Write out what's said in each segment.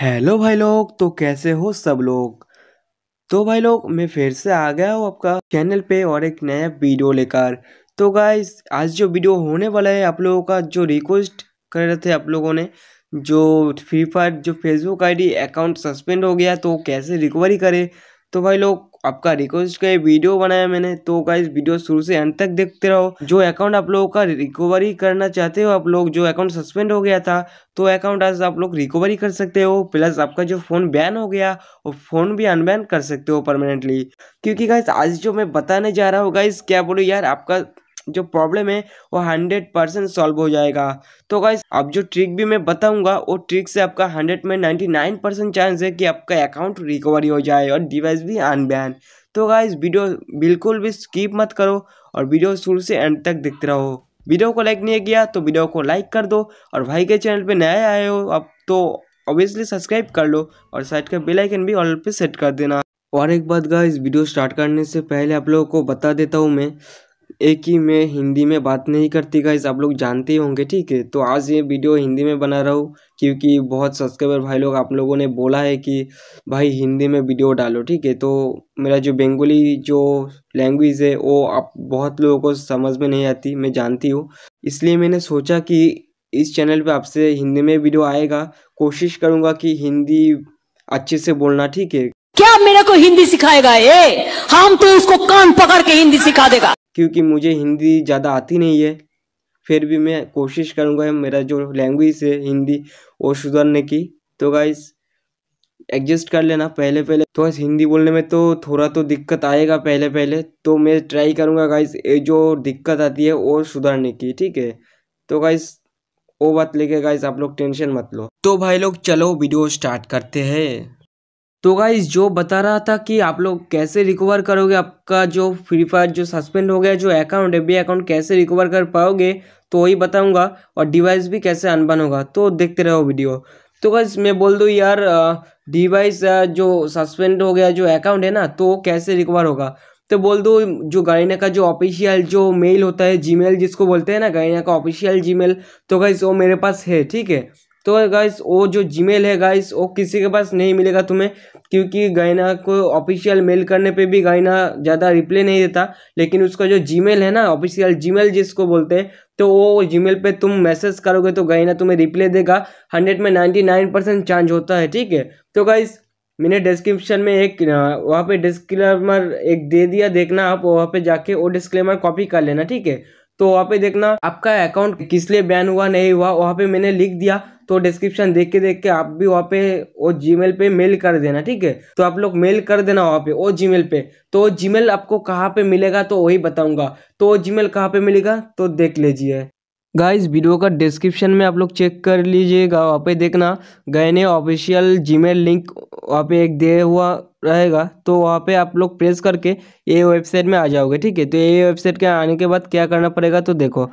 hello भाई लोग तो कैसे हो सब लोग तो भाई लोग मैं फिर से आ गया हूँ आपका चैनल पे और एक नया वीडियो लेकर तो गाइस आज जो वीडियो होने वाला है आप लोगों का जो रिक्वेस्ट कर रहे थे आप लोगों ने जो फ्री फायर जो फेसबुक आईडी अकाउंट सस्पेंड हो गया तो कैसे रिकवरी करें तो भाई लोग आपका रिक्वेस्ट का ये वीडियो बनाया मैंने तो गाइज वीडियो शुरू से अंत तक देखते रहो जो अकाउंट आप लोगों का रिकवरी करना चाहते हो आप लोग जो अकाउंट सस्पेंड हो गया था तो अकाउंट आज आप लोग रिकवरी कर सकते हो प्लस आपका जो फ़ोन बैन हो गया वो फ़ोन भी अनबैन कर सकते हो परमानेंटली क्योंकि गाइज आज जो मैं बताने जा रहा हूँ गाइज क्या बोलो यार आपका जो प्रॉब्लम है वो हंड्रेड परसेंट सॉल्व हो जाएगा तो गाइस अब जो ट्रिक भी मैं बताऊंगा वो ट्रिक से आपका हंड्रेड में नाइन्टी नाइन परसेंट चांस है कि आपका अकाउंट रिकवरी हो जाए और डिवाइस भी अनबैन तो गाइस वीडियो बिल्कुल भी स्किप मत करो और वीडियो शुरू से एंड तक देखते रहो वीडियो को लाइक नहीं किया तो वीडियो को लाइक कर दो और भाई के चैनल पे नए आए हो आप तो ऑब्वियसली सब्सक्राइब कर लो और साइड का बेल आइकन भी ऑल पे सेट कर देना और एक बात गाइस वीडियो स्टार्ट करने से पहले आप लोगों को बता देता हूँ मैं एक ही मैं हिंदी में बात नहीं करती गाइज़ आप लोग जानते ही होंगे ठीक है तो आज ये वीडियो हिंदी में बना रहा हूँ क्योंकि बहुत सब्सक्राइबर भाई लोग आप लोगों ने बोला है कि भाई हिंदी में वीडियो डालो ठीक है तो मेरा जो बंगाली जो लैंग्वेज है वो आप बहुत लोगों को समझ में नहीं आती मैं जानती हूँ इसलिए मैंने सोचा कि इस चैनल पे आपसे हिंदी में वीडियो आएगा कोशिश करूँगा कि हिंदी अच्छे से बोलना ठीक है क्या मेरे को हिंदी सिखाएगा ये हम तो उसको कान पकड़ के हिंदी सिखा देगा क्योंकि मुझे हिंदी ज़्यादा आती नहीं है फिर भी मैं कोशिश करूँगा मेरा जो लैंग्वेज है हिंदी वो सुधरने की तो गाइस एडजस्ट कर लेना पहले पहले तो गाइस हिंदी बोलने में तो थोड़ा तो दिक्कत आएगा पहले पहले तो मैं ट्राई करूँगा गाइस ये जो दिक्कत आती है वो सुधारने की ठीक है तो गाइस वो बात लेके गाइस आप लोग टेंशन मत लो तो भाई लोग चलो वीडियो स्टार्ट करते हैं तो गाइज जो बता रहा था कि आप लोग कैसे रिकवर करोगे आपका जो फ्री फायर जो सस्पेंड हो गया जो अकाउंट एफ अकाउंट कैसे रिकवर कर पाओगे तो वही बताऊंगा और डिवाइस भी कैसे अनबन होगा तो देखते रहो वीडियो तो गाइज मैं बोल दूँ यार डिवाइस जो सस्पेंड हो गया जो अकाउंट है ना तो कैसे रिकवर होगा तो बोल दो जो गाइना का जो ऑफिशियल जो मेल होता है जीमेल जिसको बोलते हैं ना गाइना का ऑफिशियल जीमेल तो गाइज वो मेरे पास है ठीक है तो गाइस वो जो जीमेल है गाइस वो किसी के पास नहीं मिलेगा तुम्हें क्योंकि गायना को ऑफिशियल मेल करने पे भी गायना ज़्यादा रिप्लाई नहीं देता लेकिन उसका जो जीमेल है ना ऑफिशियल जीमेल जिसको बोलते हैं तो वो जीमेल पे तुम मैसेज करोगे तो गाइना तुम्हें रिप्लाई देगा हंड्रेड में नाइन्टी नाइन परसेंट चांस होता है ठीक है तो गाइस मैंने डिस्क्रिप्शन में एक वहाँ पर डिस्क्लेमर एक दे दिया देखना आप वहाँ पर जाके वो डिस्क्लेमर कॉपी कर लेना ठीक है तो वहाँ पे देखना आपका अकाउंट किस लिए बैन हुआ नहीं हुआ वहाँ पे मैंने लिख दिया तो डिस्क्रिप्शन देख के देख के आप भी वहाँ पे वो जीमेल पे मेल कर देना ठीक है तो आप लोग मेल कर देना वहाँ पे वो मेल पे तो जीमेल आपको कहाँ पे मिलेगा तो वही बताऊंगा तो मेल कहाँ पे मिलेगा तो देख लीजिए गाइस वीडियो का डिस्क्रिप्शन में आप लोग चेक कर लीजिएगा वहाँ पे देखना गैने ऑफिशियल जीमेल लिंक वहाँ पे एक दिया हुआ रहेगा तो वहाँ पे आप लोग प्रेस करके ये वेबसाइट में आ जाओगे ठीक है तो ये वेबसाइट के आने के बाद क्या करना पड़ेगा तो देखो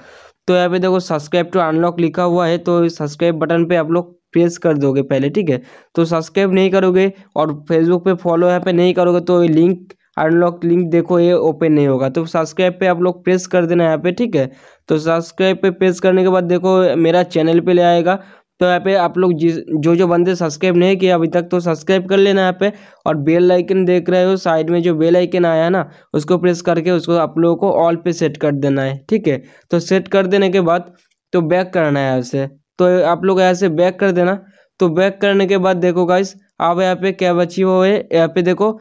तो यहाँ पे देखो सब्सक्राइब टू अनलॉक लिखा हुआ है तो सब्सक्राइब बटन पर आप लोग प्रेस कर दोगे पहले ठीक है तो सब्सक्राइब नहीं करोगे और फेसबुक पर फॉलो यहाँ पर नहीं करोगे तो लिंक अनलॉक लिंक देखो ये ओपन नहीं होगा तो सब्सक्राइब पे आप लोग प्रेस कर देना यहाँ पे ठीक है तो सब्सक्राइब पे प्रेस करने के बाद देखो मेरा चैनल पे ले आएगा तो यहाँ पे आप लोग जिस जो जो बंदे सब्सक्राइब नहीं किया अभी तक तो सब्सक्राइब कर लेना यहाँ पे और बेल आइकन देख रहे हो साइड में जो बेल आइकन आया ना उसको प्रेस करके उसको आप लोगों को ऑल पे सेट कर देना है ठीक है तो सेट कर देने के बाद तो बैक करना है ऐसे तो आप लोग यहाँ से बैक कर देना तो बैक करने के बाद देखो गाइस आप यहाँ पे क्या बची है यहाँ पे देखो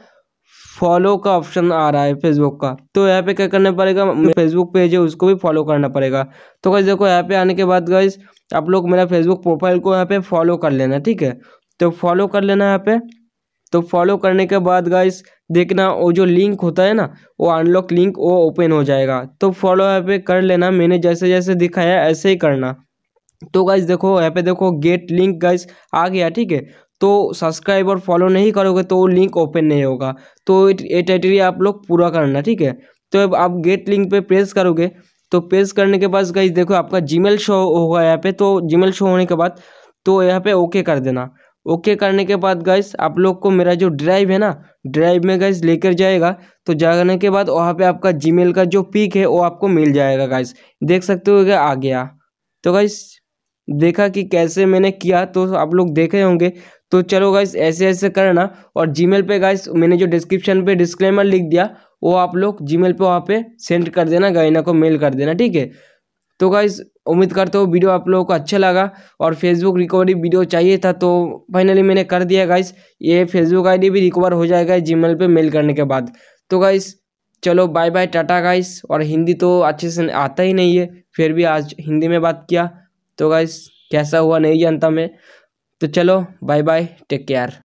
फॉलो का ऑप्शन आ रहा है फेसबुक का तो यहाँ पे क्या करना पड़ेगा फेसबुक पेज है उसको भी फॉलो करना पड़ेगा तो गाइज देखो यहाँ पे आने के बाद गाइज आप लोग मेरा फेसबुक प्रोफाइल को यहाँ पे फॉलो कर लेना ठीक है तो फॉलो कर लेना यहाँ पे तो फॉलो करने के बाद गाइस देखना वो जो लिंक होता है ना वो अनलॉक लिंक वो ओपन हो जाएगा तो फॉलो यहाँ पे कर लेना मैंने जैसे जैसे दिखाया ऐसे ही करना तो गाइस देखो यहाँ पे देखो गेट लिंक गाइस आ गया ठीक है तो सब्सक्राइब और फॉलो नहीं करोगे तो वो लिंक ओपन नहीं होगा तो ये टाइटेरिया आप लोग पूरा करना ठीक है तो अब आप गेट लिंक पे प्रेस करोगे तो प्रेस करने के बाद गाइज देखो आपका जीमेल शो होगा यहाँ पे तो जीमेल शो होने के बाद तो यहाँ पे ओके कर देना ओके करने के बाद गाइस आप लोग को मेरा जो ड्राइव है ना ड्राइव में गाइस लेकर जाएगा तो जाने के बाद वहाँ पे आपका जीमेल का जो पिक है वो आपको मिल जाएगा गाइस देख सकते हो आ गया तो गाइस देखा कि कैसे मैंने किया तो आप लोग देखे होंगे तो चलो गाइस ऐसे ऐसे करना और जी पे गाइस मैंने जो डिस्क्रिप्शन पे डिस्क्लेमर लिख दिया वो आप लोग जी मेल पर वहाँ पर सेंड कर देना गाइना को मेल कर देना ठीक है तो गाइस उम्मीद करता हूँ वीडियो आप लोगों को अच्छा लगा और फेसबुक रिकवरी वीडियो चाहिए था तो फाइनली मैंने कर दिया गाइस ये फेसबुक आईडी भी रिकवर हो जाएगा मेल पर मेल करने के बाद तो गाइस चलो बाय बाय टाटा गाइस और हिंदी तो अच्छे से आता ही नहीं है फिर भी आज हिंदी में बात किया तो गाइस कैसा हुआ नहीं जानता मैं तो चलो बाय बाय टेक केयर